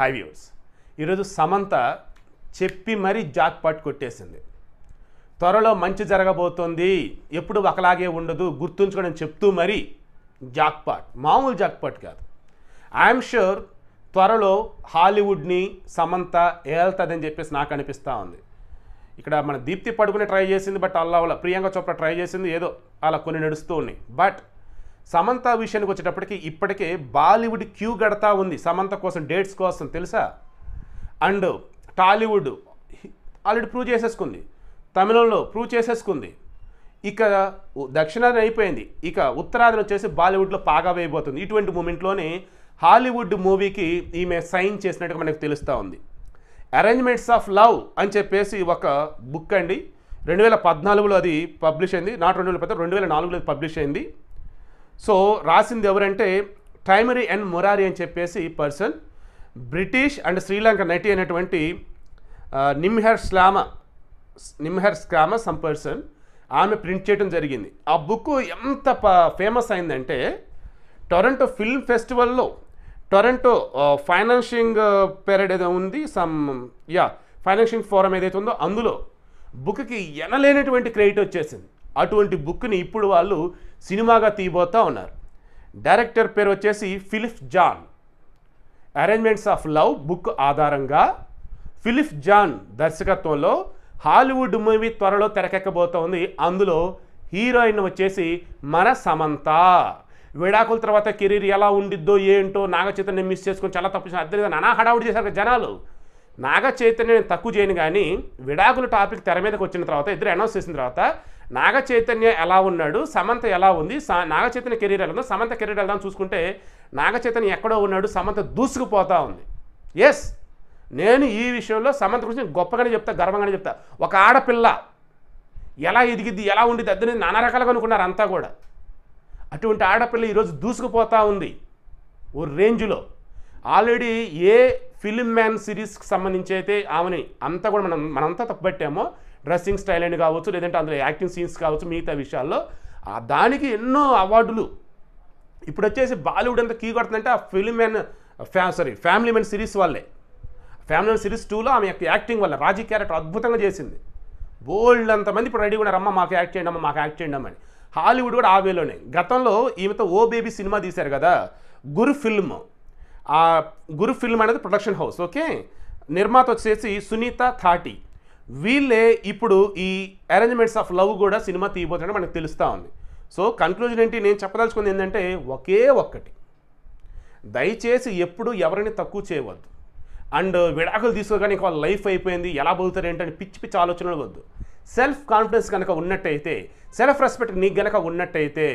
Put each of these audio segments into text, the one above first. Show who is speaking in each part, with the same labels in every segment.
Speaker 1: high views ఈరోజు సమంత చెప్పి మరీ జాక్పాట్ కొట్టేసింది త్వరలో మంచి జరగబోతోంది ఎప్పుడు ఒకలాగే ఉండదు గుర్తుంచుకోవడం చెప్తూ మరీ జాక్పాట్ మామూలు జాక్పాట్ కాదు ఐఎమ్ షూర్ త్వరలో హాలీవుడ్ని సమంత ఏల్తుందని చెప్పేసి నాకు అనిపిస్తూ ఉంది ఇక్కడ మన దీప్తి పడుకుని ట్రై చేసింది బట్ అల్లా వాళ్ళ ప్రియాంక చోప్రా ట్రై చేసింది ఏదో అలా కొన్ని నడుస్తూ ఉన్నాయి బట్ సమంత విషయానికి వచ్చేటప్పటికి ఇప్పటికే బాలీవుడ్ క్యూ గడతా ఉంది సమంత కోసం డేట్స్ కోసం తెలుసా అండ్ టాలీవుడ్ ఆల్రెడీ ప్రూవ్ చేసేసుకుంది తమిళంలో ప్రూవ్ చేసేసుకుంది ఇక దక్షిణాది అయిపోయింది ఇక ఉత్తరాది వచ్చేసి బాలీవుడ్లో పాగా వేయబోతుంది ఇటువంటి మూమెంట్లోనే హాలీవుడ్ మూవీకి ఈమె సైన్ చేసినట్టుగా మనకు తెలుస్తూ ఉంది అరేంజ్మెంట్స్ ఆఫ్ లవ్ అని చెప్పేసి ఒక బుక్ అండి రెండు వేల పద్నాలుగులో అది పబ్లిష్ అయింది నాట్ రెండు వేల పద్నాలుగు రెండు వేల నాలుగులో పబ్లిష్ అయింది సో రాసింది ఎవరంటే టైమరీ అండ్ మొరారి అని చెప్పేసి పర్సన్ బ్రిటిష్ అండ్ శ్రీలంక నటి అయినటువంటి నిమ్హెర్ స్లామ నిమ్హెర్ స్లామ సమ్ పర్సన్ ఆమె ప్రింట్ చేయడం జరిగింది ఆ బుక్ ఎంత ఫేమస్ అయిందంటే టొరంటో ఫిల్మ్ ఫెస్టివల్లో టొరంటో ఫైనాన్షింగ్ పేరడ్ ఏదో ఉంది సమ్ యా ఫైనాన్షింగ్ ఫోరం ఏదైతే ఉందో అందులో బుక్కి ఎనలేనటువంటి క్రెడిట్ వచ్చేసింది అటువంటి బుక్ని ఇప్పుడు వాళ్ళు సినిమాగా తీయబోతూ ఉన్నారు డైరెక్టర్ పేరు వచ్చేసి Philip John arrangements of love book ఆధారంగా ఫిలిప్ జాన్ దర్శకత్వంలో హాలీవుడ్ మూవీ త్వరలో తెరకెక్కబోతోంది అందులో హీరోయిన్ వచ్చేసి మన సమంత విడాకుల తర్వాత కెరీర్ ఎలా ఉండిద్దో ఏంటో నాగచైతన్యం మిస్ చేసుకొని చాలా తప్పు అద్దరిగా నా హడావుడి చేశారు జనాలు నాగ చైతన్యం తక్కువ చేయను కానీ విడాకుల టాపిక్ తెర మీదకి వచ్చిన తర్వాత ఇద్దరు అనౌన్స్ చేసిన తర్వాత నాగ చైతన్య ఎలా ఉన్నాడు సమంత ఎలా ఉంది నాగ చైతన్య కెరీర్ ఎలా ఉందో సమంత కెరీర్ ఎలా చూసుకుంటే నాగ చైతన్య ఎక్కడో ఉన్నాడు సమంత దూసుకుపోతా ఉంది ఎస్ నేను ఈ విషయంలో సమంత గురించి గొప్పగానే చెప్తా గర్వంగానే చెప్తా ఒక ఆడపిల్ల ఎలా ఎదిగిద్ది ఎలా ఉండిద్ది దద్దని నానా రకాలుగా అనుకున్నారు అంతా కూడా అటువంటి ఆడపిల్ల ఈరోజు దూసుకుపోతూ ఉంది ఓ రేంజ్లో ఆల్రెడీ ఏ ఫిలిం మ్యాన్ సిరీస్కి సంబంధించి అయితే ఆమెని అంతా కూడా మనం మనంతా తప్పుపెట్టామో డ్రెస్సింగ్ స్టైల్ అని కావచ్చు లేదంటే అందులో యాక్టింగ్ సీన్స్ కావచ్చు మిగతా విషయాల్లో దానికి ఎన్నో అవార్డులు ఇప్పుడు వచ్చేసి బాలీవుడ్ అంతా కీ కొడుతుందంటే ఆ ఫిలిం అండ్ ఫ్యా సారీ ఫ్యామిలీ మెన్ సిరీస్ వల్లే ఫ్యామిలీ మెన్ సిరీస్ టూలో ఆమె యొక్క యాక్టింగ్ వల్ల రాజీ క్యారెక్టర్ అద్భుతంగా చేసింది బోల్డ్ అంతమంది ఇప్పుడు రెడీ ఉన్నారు అమ్మ మాకు యాక్ట్ చేయండి అమ్మ మాకు యాక్ట్ చేయండి అని హాలీవుడ్ కూడా ఆ వేలోనే గతంలో ఈమెతో ఓ బేబీ సినిమా తీశారు కదా గురు ఫిల్మ్ ఆ గురు ఫిల్మ్ అనేది ప్రొడక్షన్ హౌస్ ఓకే నిర్మాత వచ్చేసి సునీత థాటీ వీళ్ళే ఇప్పుడు ఈ అరేంజ్మెంట్స్ ఆఫ్ లవ్ కూడా సినిమా తీయబోతున్నట్టు మనకు తెలుస్తూ ఉంది సో కన్క్లూజన్ ఏంటి నేను చెప్పదలుచుకుంది ఏంటంటే ఒకే ఒక్కటి దయచేసి ఎప్పుడు ఎవరిని తక్కువ చేయవద్దు అండ్ విడాకులు తీసుకోగానే వాళ్ళ లైఫ్ అయిపోయింది ఎలా బతుకుతారు ఏంటని పిచ్చి పిచ్చి ఆలోచనలు వద్దు సెల్ఫ్ కాన్ఫిడెన్స్ కనుక ఉన్నట్టయితే సెల్ఫ్ రెస్పెక్ట్ నీకు కనుక ఉన్నట్టయితే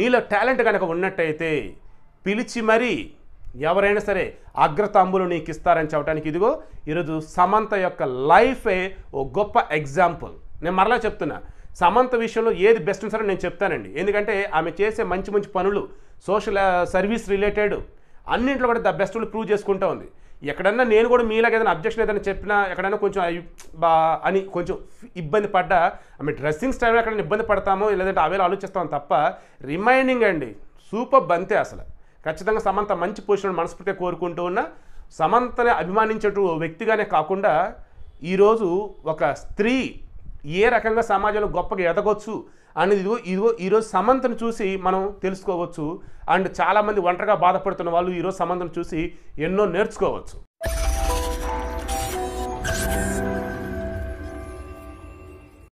Speaker 1: నీలో టాలెంట్ కనుక ఉన్నట్టయితే పిలిచి మరీ ఎవరైనా సరే అగ్రతాంబులు నీకు ఇస్తారని చెప్పడానికి ఇదిగో ఈరోజు సమంత యొక్క లైఫే ఓ గొప్ప ఎగ్జాంపుల్ నేను మరలా చెప్తున్నా సమంత విషయంలో ఏది బెస్ట్ సరే నేను చెప్తానండి ఎందుకంటే ఆమె చేసే మంచి మంచి పనులు సోషల్ సర్వీస్ రిలేటెడ్ అన్నింటిలో కూడా ద బెస్ట్ ప్రూవ్ చేసుకుంటూ ఉంది ఎక్కడన్నా నేను కూడా మీలాగా ఏదైనా అబ్జెక్షన్ ఏదైనా చెప్పినా ఎక్కడైనా కొంచెం అని కొంచెం ఇబ్బంది పడ్డా ఆమె డ్రెస్సింగ్ స్టైల్ ఎక్కడైనా ఇబ్బంది పడతామో లేదంటే అవేలా ఆలోచిస్తాం తప్ప రిమైనింగ్ అండి సూపర్ బంతే అసలు ఖచ్చితంగా సమంత మంచి పొజిషన్ మనస్ఫూర్తిగా కోరుకుంటూ ఉన్న సమంతని అభిమానించేటు వ్యక్తిగానే కాకుండా ఈరోజు ఒక స్త్రీ ఏ రకంగా సమాజంలో గొప్పగా ఎదగవచ్చు అనేది ఇదిగో ఇదిగో ఈరోజు సమంతను చూసి మనం తెలుసుకోవచ్చు అండ్ చాలామంది ఒంటరిగా బాధపడుతున్న వాళ్ళు ఈరోజు సమంతను చూసి ఎన్నో నేర్చుకోవచ్చు